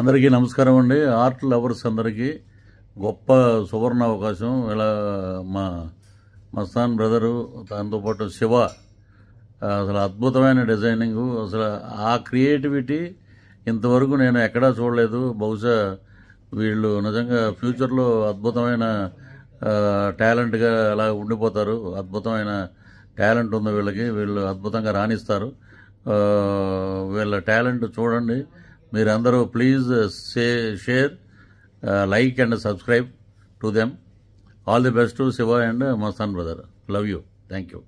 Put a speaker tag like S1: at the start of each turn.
S1: అందరికీ నమస్కారం అండి ఆర్ట్ లవర్స్ అందరికీ గొప్ప సువర్ణ అవకాశం ఇలా మా మస్తాన్ బ్రదరు దాంతోపాటు శివ అసలు అద్భుతమైన డిజైనింగ్ అసలు ఆ క్రియేటివిటీ ఇంతవరకు నేను ఎక్కడా చూడలేదు బహుశా వీళ్ళు నిజంగా ఫ్యూచర్లో అద్భుతమైన టాలెంట్గా అలా ఉండిపోతారు అద్భుతమైన టాలెంట్ ఉంది వీళ్ళకి వీళ్ళు అద్భుతంగా రాణిస్తారు వీళ్ళ టాలెంట్ చూడండి మీరందరూ please say share like and subscribe to them all the best Shiva and Mastan brother love you thank you